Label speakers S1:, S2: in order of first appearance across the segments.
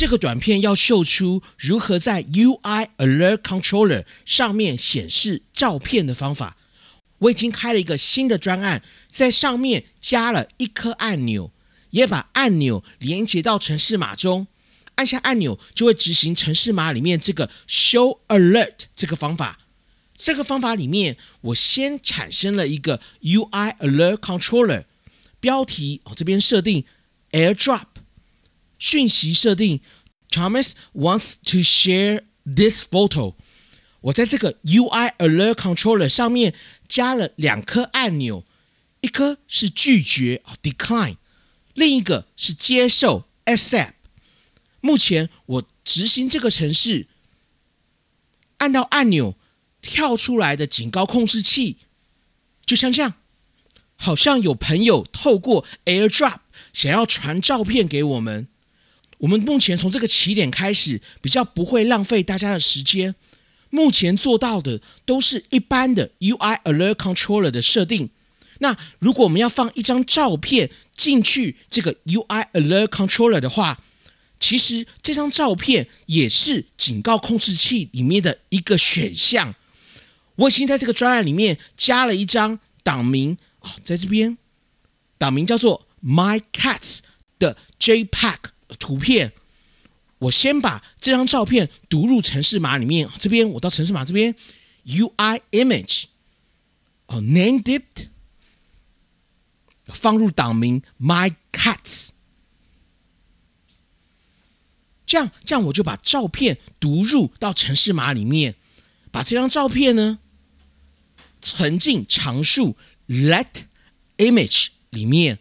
S1: 这个短片要秀出如何在 UI Alert Controller 上面显示照片的方法。我已经开了一个新的专案，在上面加了一颗按钮，也把按钮连接到程式码中。按下按钮就会执行程式码里面这个 Show Alert 这个方法。这个方法里面，我先产生了一个 UI Alert Controller 标题，我这边设定 Air Drop。讯息设定，Thomas wants to share this photo。我在这个 UI Alert Controller 上面加了两颗按钮，一颗是拒绝啊，Decline，另一个是接受 Accept。目前我执行这个程式，按到按钮跳出来的警告控制器就像这样，好像有朋友透过 AirDrop 想要传照片给我们。我们目前从这个起点开始，比较不会浪费大家的时间。目前做到的都是一般的 UI Alert Controller 的设定。那如果我们要放一张照片进去这个 UI Alert Controller 的话，其实这张照片也是警告控制器里面的一个选项。我已经在这个专案里面加了一张档名啊，在这边，档名叫做 My Cats 的 JPEG。图片，我先把这张照片读入城市码里面。这边我到城市码这边，UI Image 哦，Name d p e d 放入党名 My Cats。这样，这样我就把照片读入到城市码里面，把这张照片呢存进常数 Let Image 里面。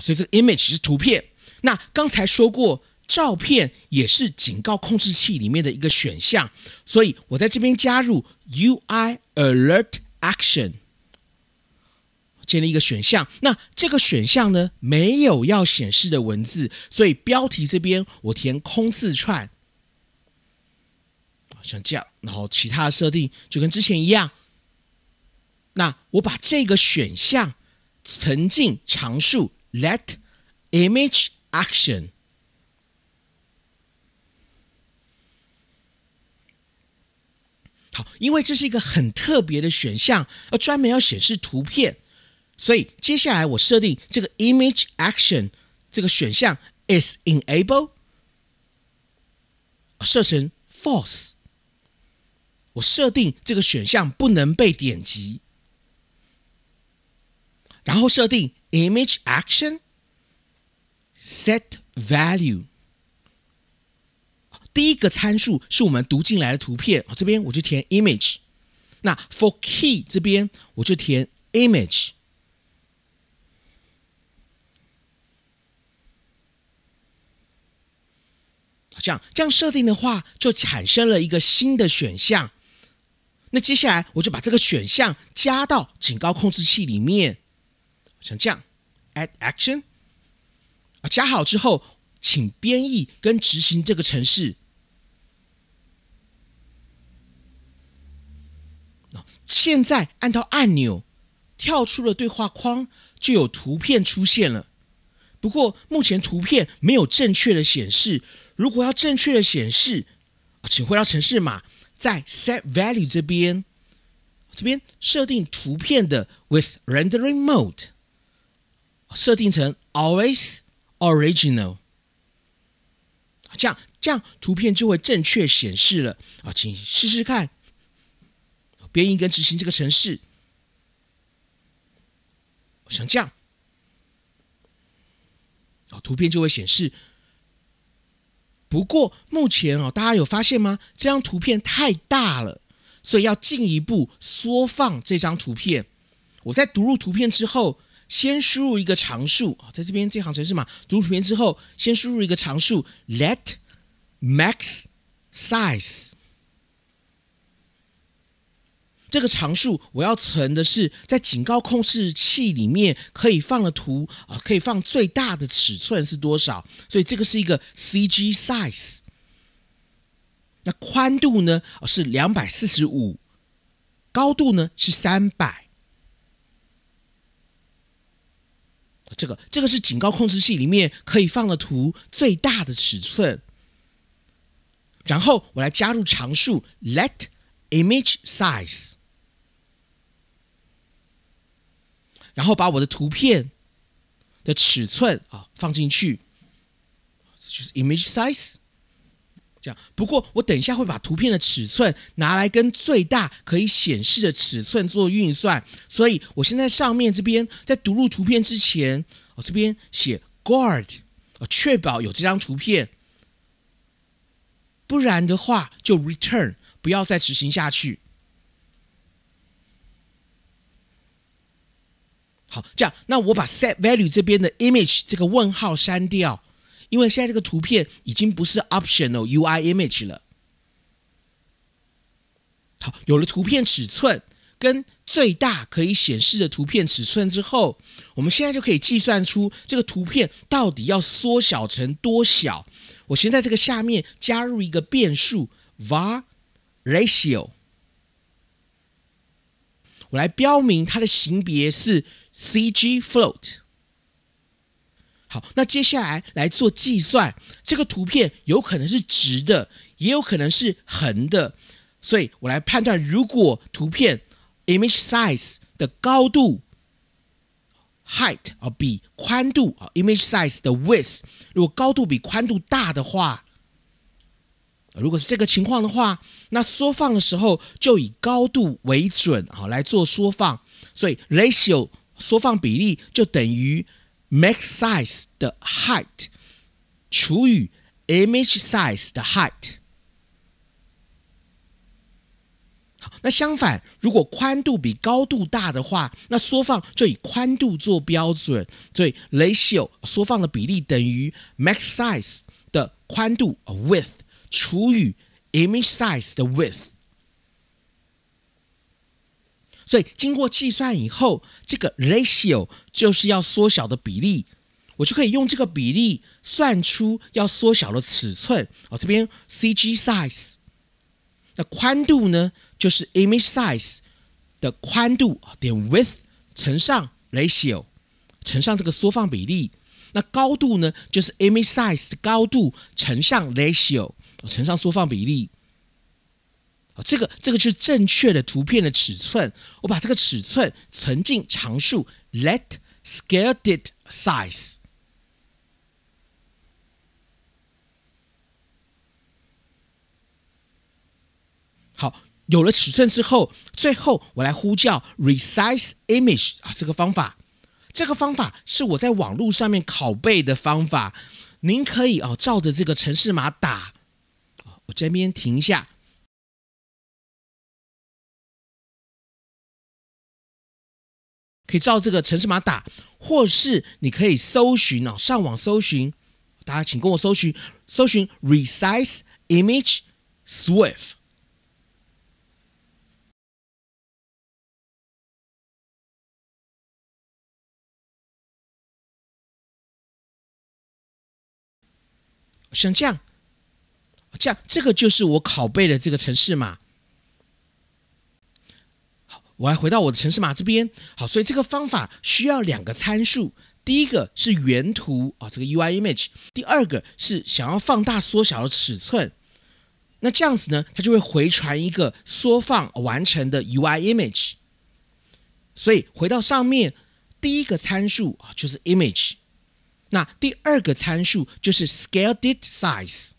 S1: 所以这个 image 是图片。那刚才说过，照片也是警告控制器里面的一个选项，所以我在这边加入 UI Alert Action 建立一个选项。那这个选项呢，没有要显示的文字，所以标题这边我填空字串，像这样。然后其他的设定就跟之前一样。那我把这个选项沉进常数。Let image action 好，因为这是一个很特别的选项，要专门要显示图片，所以接下来我设定这个 image action 这个选项 is enable 设成 false，我设定这个选项不能被点击。然后设定 image action set value，第一个参数是我们读进来的图片，这边我就填 image。那 for key 这边我就填 image。好，这样这样设定的话，就产生了一个新的选项。那接下来我就把这个选项加到警告控制器里面。像这样，add action 啊，加好之后，请编译跟执行这个程式。现在按到按钮，跳出了对话框，就有图片出现了。不过目前图片没有正确的显示。如果要正确的显示，请回到程式码，在 set value 这边，这边设定图片的 with rendering mode。设定成 always original，这样这样图片就会正确显示了啊，请试试看，编译跟执行这个程式，像这样，啊，图片就会显示。不过目前哦，大家有发现吗？这张图片太大了，所以要进一步缩放这张图片。我在读入图片之后。先输入一个常数啊，在这边这行程式码读图片之后，先输入一个常数 let max size。这个常数我要存的是在警告控制器里面可以放的图啊，可以放最大的尺寸是多少？所以这个是一个 CG size。那宽度呢是两百四十五，高度呢是三百。这个这个是警告控制器里面可以放的图最大的尺寸。然后我来加入常数 let image size，然后把我的图片的尺寸啊放进去，就是 image size。这样，不过我等一下会把图片的尺寸拿来跟最大可以显示的尺寸做运算，所以我现在上面这边在读入图片之前，我这边写 guard，我确保有这张图片，不然的话就 return，不要再执行下去。好，这样，那我把 set value 这边的 image 这个问号删掉。因为现在这个图片已经不是 optional UI image 了。好，有了图片尺寸跟最大可以显示的图片尺寸之后，我们现在就可以计算出这个图片到底要缩小成多小。我先在这个下面加入一个变数 var ratio，我来标明它的型别是 CGFloat。好，那接下来来做计算。这个图片有可能是直的，也有可能是横的，所以我来判断：如果图片 image size 的高度 height 啊比宽度啊 image size 的 width，如果高度比宽度大的话，如果是这个情况的话，那缩放的时候就以高度为准啊来做缩放，所以 ratio 缩放比例就等于。max size 的 height 除以 image size 的 height。那相反，如果宽度比高度大的话，那缩放就以宽度做标准，所以 ratio 缩放的比例等于 max size 的宽度 width 除以 image size 的 width。所以经过计算以后，这个 ratio 就是要缩小的比例，我就可以用这个比例算出要缩小的尺寸。哦，这边 CG size，那宽度呢就是 image size 的宽度，点 width 乘上 ratio，乘上这个缩放比例。那高度呢就是 image size 的高度乘上 ratio，乘上缩放比例。哦，这个这个是正确的图片的尺寸，我把这个尺寸存进常数，let scaled it size。好，有了尺寸之后，最后我来呼叫 resize image 啊这个方法，这个方法是我在网络上面拷贝的方法，您可以哦照着这个城市码打。我这边停一下。可以照这个城市码打，或是你可以搜寻哦，上网搜寻。大家请跟我搜寻，搜寻 resize image swift。像这样，这样这个就是我拷贝的这个城市码。我还回到我的城市码这边，好，所以这个方法需要两个参数，第一个是原图啊，这个 UI Image，第二个是想要放大缩小的尺寸。那这样子呢，它就会回传一个缩放完成的 UI Image。所以回到上面，第一个参数啊就是 Image，那第二个参数就是 Scale Did Size。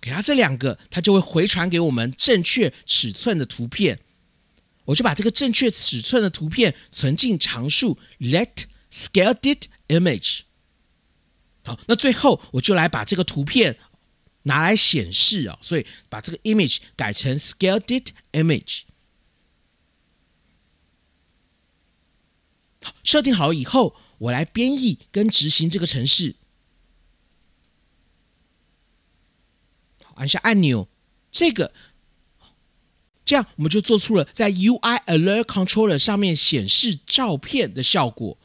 S1: 给它这两个，它就会回传给我们正确尺寸的图片。我就把这个正确尺寸的图片存进常数 let scaledImage。好，那最后我就来把这个图片拿来显示啊，所以把这个 image 改成 scaledImage。好，设定好以后，我来编译跟执行这个程式。好，按下按钮，这个。这样我们就做出了在 U I Alert Controller 上面显示照片的效果。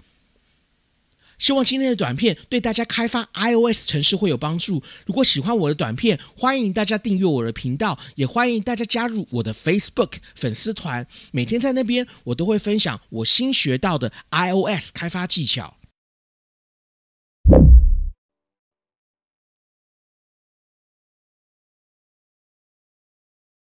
S1: 希望今天的短片对大家开发 iOS 城市会有帮助。如果喜欢我的短片，欢迎大家订阅我的频道，也欢迎大家加入我的 Facebook 粉丝团。每天在那边，我都会分享我新学到的 iOS 开发技巧。